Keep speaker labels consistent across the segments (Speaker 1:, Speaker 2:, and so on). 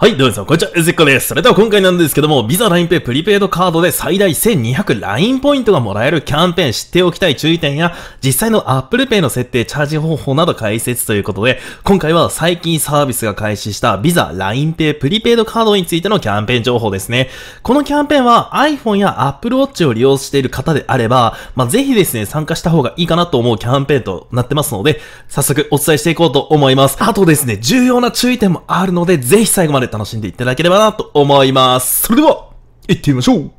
Speaker 1: はい、どうもさん、こんにちは、うずっこです。それでは今回なんですけども、ビザ LINEPay プリペイドカードで最大 1200LINE ポイントがもらえるキャンペーン知っておきたい注意点や、実際の Apple Pay の設定、チャージ方法など解説ということで、今回は最近サービスが開始したビザ LINEPay プリペイドカードについてのキャンペーン情報ですね。このキャンペーンは iPhone や Apple Watch を利用している方であれば、まあ、ぜひですね、参加した方がいいかなと思うキャンペーンとなってますので、早速お伝えしていこうと思います。あとですね、重要な注意点もあるので、ぜひ最後まで楽しんでいただければなと思います。それでは、行ってみましょう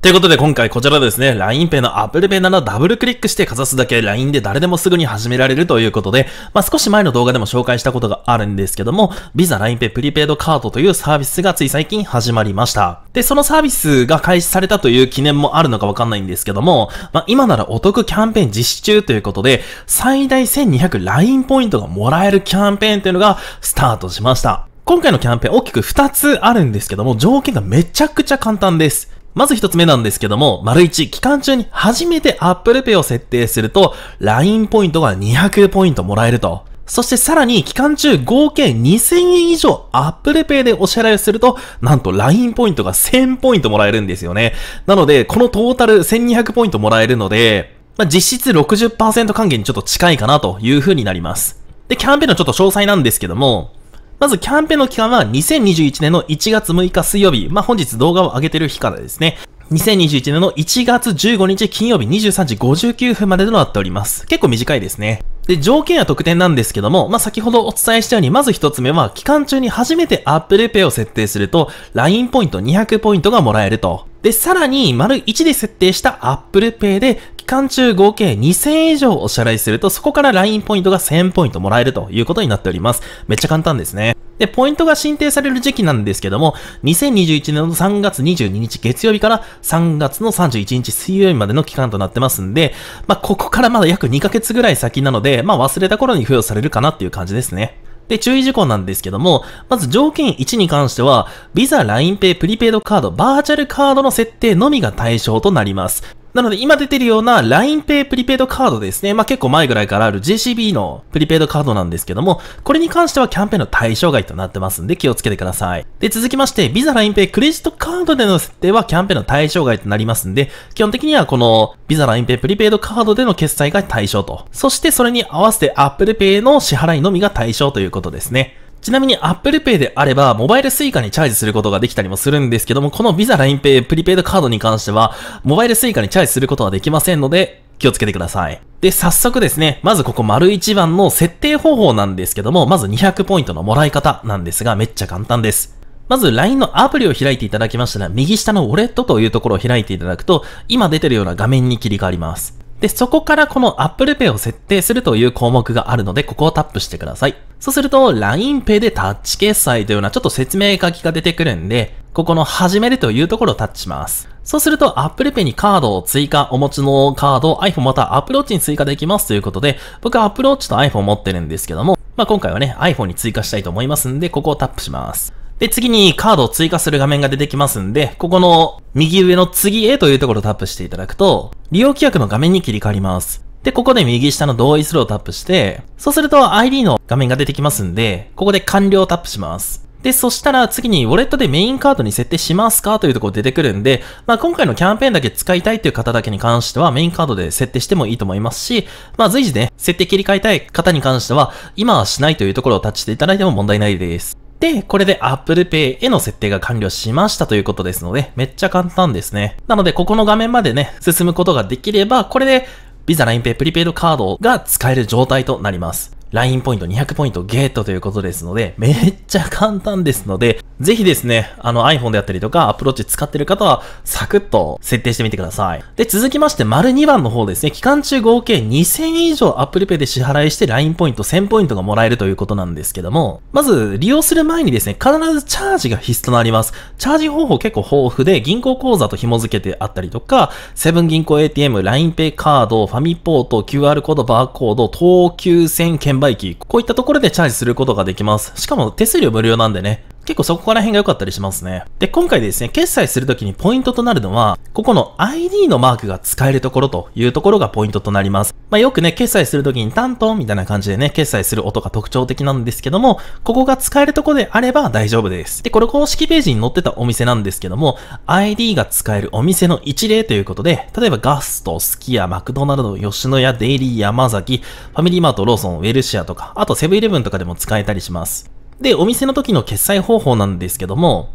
Speaker 1: ということで今回こちらですね、LINEPay の ApplePay ならダブルクリックしてかざすだけ LINE で誰でもすぐに始められるということで、まあ、少し前の動画でも紹介したことがあるんですけども、Visa LINEPay プリペイドカードというサービスがつい最近始まりました。で、そのサービスが開始されたという記念もあるのかわかんないんですけども、まあ、今ならお得キャンペーン実施中ということで、最大 1200LINE ポイントがもらえるキャンペーンというのがスタートしました。今回のキャンペーン大きく2つあるんですけども、条件がめちゃくちゃ簡単です。まず1つ目なんですけども、丸1、期間中に初めて Apple Pay を設定すると、LINE ポイントが200ポイントもらえると。そしてさらに期間中合計2000円以上 Apple Pay でお支払いをすると、なんと LINE ポイントが1000ポイントもらえるんですよね。なので、このトータル1200ポイントもらえるので、まあ、実質60%還元にちょっと近いかなという風になります。で、キャンペーンのちょっと詳細なんですけども、まずキャンペーンの期間は2021年の1月6日水曜日、まあ、本日動画を上げてる日からですね。2021年の1月15日金曜日23時59分までとなっております。結構短いですね。で、条件や特典なんですけども、まあ、先ほどお伝えしたように、まず一つ目は、期間中に初めて Apple Pay を設定すると、LINE ポイント200ポイントがもらえると。で、さらに、丸1で設定した Apple Pay で、間中合計2000円以上お支払いすると、そこから LINE ポイントが1000ポイントもらえるということになっております。めっちゃ簡単ですね。で、ポイントが申請される時期なんですけども、2021年の3月22日月曜日から3月の31日水曜日までの期間となってますんで、まあ、ここからまだ約2ヶ月ぐらい先なので、まあ、忘れた頃に付与されるかなっていう感じですね。で、注意事項なんですけども、まず条件1に関しては、Visa、LINEPay、プリペイドカード、バーチャルカードの設定のみが対象となります。なので今出てるような LINEPay プリペイドカードですね。まあ、結構前ぐらいからある JCB のプリペイドカードなんですけども、これに関してはキャンペーンの対象外となってますんで気をつけてください。で、続きまして、Visa LINEPay クレジットカードでの設定はキャンペーンの対象外となりますんで、基本的にはこの Visa LINEPay プリペイドカードでの決済が対象と。そしてそれに合わせて Apple Pay の支払いのみが対象ということですね。ちなみに Apple Pay であれば、モバイル Suica にチャージすることができたりもするんですけども、この Visa LINE Pay プリペイドカードに関しては、モバイル Suica にチャージすることはできませんので、気をつけてください。で、早速ですね、まずここ丸一番の設定方法なんですけども、まず200ポイントのもらい方なんですが、めっちゃ簡単です。まず LINE のアプリを開いていただきましたら、右下のウォレットというところを開いていただくと、今出てるような画面に切り替わります。で、そこからこの Apple Pay を設定するという項目があるので、ここをタップしてください。そうすると、LINEPay でタッチ決済というようなちょっと説明書きが出てくるんで、ここの始めるというところをタッチします。そうすると Apple Pay にカードを追加、お持ちのカードを iPhone また Apple Watch に追加できますということで、僕は Apple Watch と iPhone 持ってるんですけども、まあ、今回はね、iPhone に追加したいと思いますんで、ここをタップします。で、次にカードを追加する画面が出てきますんで、ここの右上の次へというところをタップしていただくと、利用規約の画面に切り替わります。で、ここで右下の同意するをタップして、そうすると ID の画面が出てきますんで、ここで完了をタップします。で、そしたら次にウォレットでメインカードに設定しますかというところ出てくるんで、まあ今回のキャンペーンだけ使いたいという方だけに関してはメインカードで設定してもいいと思いますし、まあ随時ね、設定切り替えたい方に関しては、今はしないというところをタッチしていただいても問題ないです。で、これで Apple Pay への設定が完了しましたということですので、めっちゃ簡単ですね。なので、ここの画面までね、進むことができれば、これで Visa LINE Pay プリペイドカードが使える状態となります。ラインポイント200ポイントゲットということですので、めっちゃ簡単ですので、ぜひですね、あの iPhone であったりとか、アプローチ使ってる方は、サクッと設定してみてください。で、続きまして、丸2番の方ですね、期間中合計2000以上 Apple Pay で支払いして LINE ポイント1000ポイントがもらえるということなんですけども、まず、利用する前にですね、必ずチャージが必須となります。チャージ方法結構豊富で、銀行口座と紐付けてあったりとか、セブン銀行 ATM、LINEPay カード、ファミポート、QR コード、バーコード、東急線券券売機、こういったところでチャージすることができます。しかも手数料無料なんでね、結構そこら辺が良かったりしますね。で、今回ですね、決済するときにポイントとなるのは、ここの ID のマークが使えるところというところがポイントとなります。まあ、よくね、決済するときに担当みたいな感じでね、決済する音が特徴的なんですけども、ここが使えるとこであれば大丈夫です。で、これ公式ページに載ってたお店なんですけども、ID が使えるお店の一例ということで、例えばガスト、スキア、マクドナルド、吉野家、デイリー、山崎、ファミリーマート、ローソン、ウェルシアとか、あとセブンイレブンとかでも使えたりします。で、お店の時の決済方法なんですけども、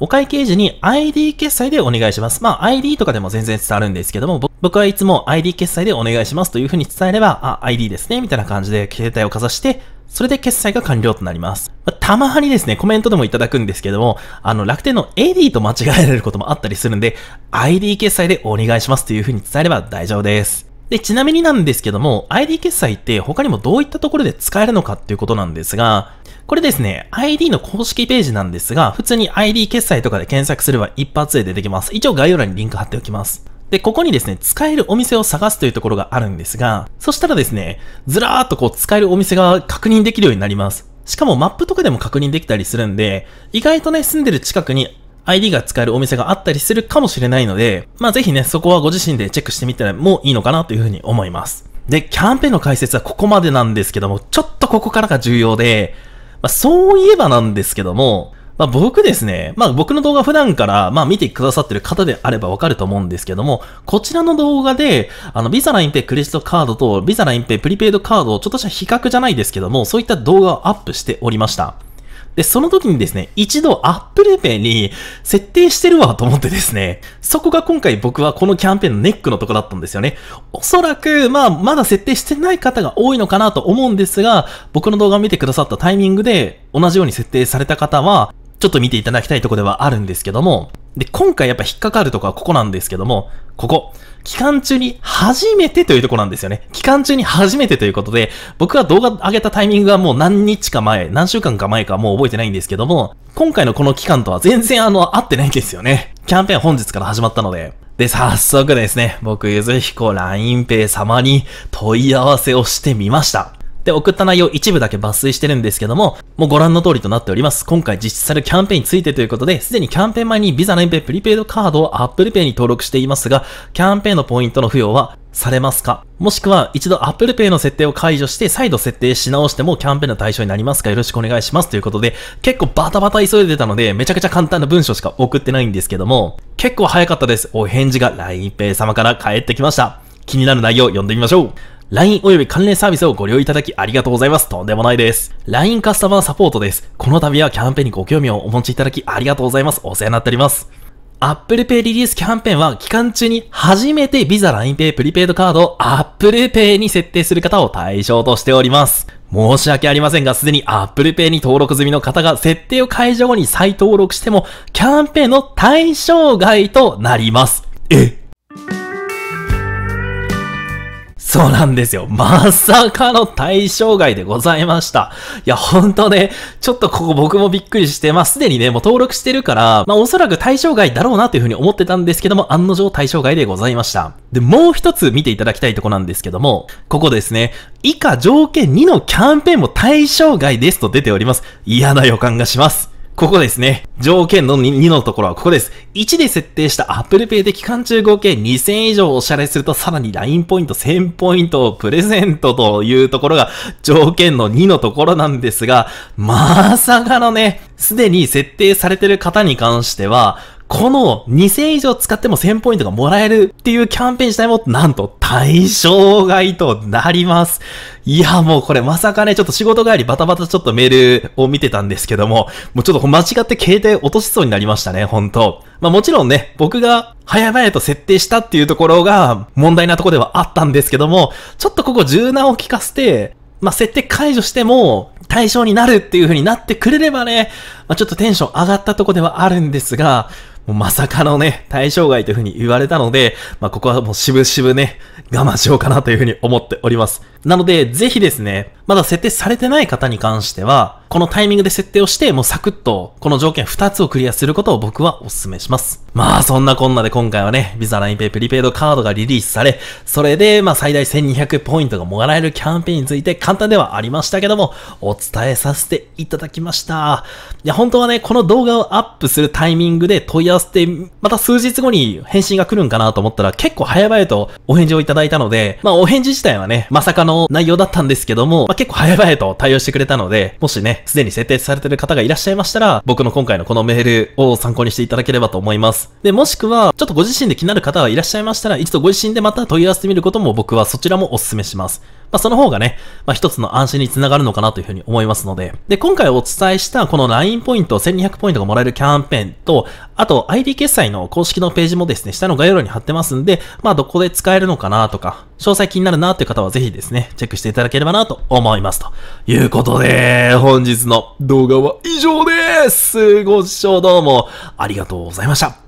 Speaker 1: お会計時に ID 決済でお願いします。まあ ID とかでも全然伝わるんですけども、僕はいつも ID 決済でお願いしますというふうに伝えれば、あ、ID ですね、みたいな感じで携帯をかざして、それで決済が完了となります。まあ、たまはにですね、コメントでもいただくんですけども、あの楽天の AD と間違えられることもあったりするんで、ID 決済でお願いしますというふうに伝えれば大丈夫です。で、ちなみになんですけども、ID 決済って他にもどういったところで使えるのかっていうことなんですが、これですね、ID の公式ページなんですが、普通に ID 決済とかで検索すれば一発で出てきます。一応概要欄にリンク貼っておきます。で、ここにですね、使えるお店を探すというところがあるんですが、そしたらですね、ずらーっとこう使えるお店が確認できるようになります。しかもマップとかでも確認できたりするんで、意外とね、住んでる近くに ID が使えるお店があったりするかもしれないので、まあぜひね、そこはご自身でチェックしてみてもいいのかなというふうに思います。で、キャンペーンの解説はここまでなんですけども、ちょっとここからが重要で、まあそういえばなんですけども、まあ僕ですね、まあ僕の動画普段からまあ見てくださってる方であればわかると思うんですけども、こちらの動画で、あの、ビザラインペイクレジットカードとビザラインペイプリペイドカードをちょっとした比較じゃないですけども、そういった動画をアップしておりました。で、その時にですね、一度 Apple Pay に設定してるわと思ってですね、そこが今回僕はこのキャンペーンのネックのとこだったんですよね。おそらく、まあ、まだ設定してない方が多いのかなと思うんですが、僕の動画を見てくださったタイミングで同じように設定された方は、ちょっと見ていただきたいとこではあるんですけども、で、今回やっぱ引っかかるとこはここなんですけども、ここ、期間中に初めてというとこなんですよね。期間中に初めてということで、僕が動画上げたタイミングはもう何日か前、何週間か前かもう覚えてないんですけども、今回のこの期間とは全然あの、合ってないんですよね。キャンペーン本日から始まったので。で、早速ですね、僕、ゆずひこ LINEPay 様に問い合わせをしてみました。で、送った内容一部だけ抜粋してるんですけども、もうご覧の通りとなっております。今回実施されるキャンペーンについてということで、すでにキャンペーン前に Visa 連 p プリペイドカードを Apple Pay に登録していますが、キャンペーンのポイントの付与はされますかもしくは一度 Apple Pay の設定を解除して再度設定し直してもキャンペーンの対象になりますかよろしくお願いしますということで結構バタバタ急いでたのでめちゃくちゃ簡単な文章しか送ってないんですけども結構早かったです。お返事が LINEPay 様から返ってきました。気になる内容読んでみましょう。LINE 及び関連サービスをご利用いただきありがとうございます。とんでもないです。LINE カスタマーサポートです。この度はキャンペーンにご興味をお持ちいただきありがとうございます。お世話になっております。Apple Pay リリースキャンペーンは期間中に初めて Visa LINE Pay プリペイドカードを Apple Pay に設定する方を対象としております。申し訳ありませんが、すでに Apple Pay に登録済みの方が設定を解除後に再登録しても、キャンペーンの対象外となります。えそうなんですよ。まさかの対象外でございました。いや、ほんとね、ちょっとここ僕もびっくりして、まあ、すでにね、もう登録してるから、まあ、おそらく対象外だろうなというふうに思ってたんですけども、案の定対象外でございました。で、もう一つ見ていただきたいとこなんですけども、ここですね、以下条件2のキャンペーンも対象外ですと出ております。嫌な予感がします。ここですね。条件の 2, 2のところはここです。1で設定した Apple Pay で期間中合計2000円以上お支払いするとさらに LINE ポイント1000ポイントをプレゼントというところが条件の2のところなんですが、まさかのね、すでに設定されてる方に関しては、この2000以上使っても1000ポイントがもらえるっていうキャンペーン自体もなんと対象外となります。いや、もうこれまさかね、ちょっと仕事帰りバタバタちょっとメールを見てたんですけども、もうちょっと間違って携帯落としそうになりましたね、本当まあもちろんね、僕が早々と設定したっていうところが問題なとこではあったんですけども、ちょっとここ柔軟を効かせて、まあ、設定解除しても対象になるっていう風になってくれればね、まあ、ちょっとテンション上がったとこではあるんですが、もうまさかのね、対象外というふうに言われたので、まあ、ここはもうしぶしぶね、我慢しようかなというふうに思っております。なので、ぜひですね、まだ設定されてない方に関しては、このタイミングで設定をして、もうサクッと、この条件2つをクリアすることを僕はお勧めします。まあ、そんなこんなで今回はね、ビザラインペイプリペイドカードがリリースされ、それで、まあ、最大1200ポイントがもらえるキャンペーンについて簡単ではありましたけども、お伝えさせていただきました。いや、本当はね、この動画をアップするタイミングで問い合わせ合わせて、また数日後に返信が来るんかなと思ったら結構早々とお返事をいただいたので、まあお返事自体はね、まさかの内容だったんですけども、まあ、結構早々と対応してくれたので、もしね、すでに設定されてる方がいらっしゃいましたら、僕の今回のこのメールを参考にしていただければと思います。で、もしくは、ちょっとご自身で気になる方がいらっしゃいましたら、一度ご自身でまた問い合わせてみることも僕はそちらもお勧めします。まあ、その方がね、まあ、一つの安心につながるのかなというふうに思いますので。で、今回お伝えしたこの LINE ポイント1200ポイントがもらえるキャンペーンと、あと ID 決済の公式のページもですね、下の概要欄に貼ってますんで、まあ、どこで使えるのかなとか、詳細気になるなという方はぜひですね、チェックしていただければなと思います。ということで、本日の動画は以上ですご視聴どうもありがとうございました。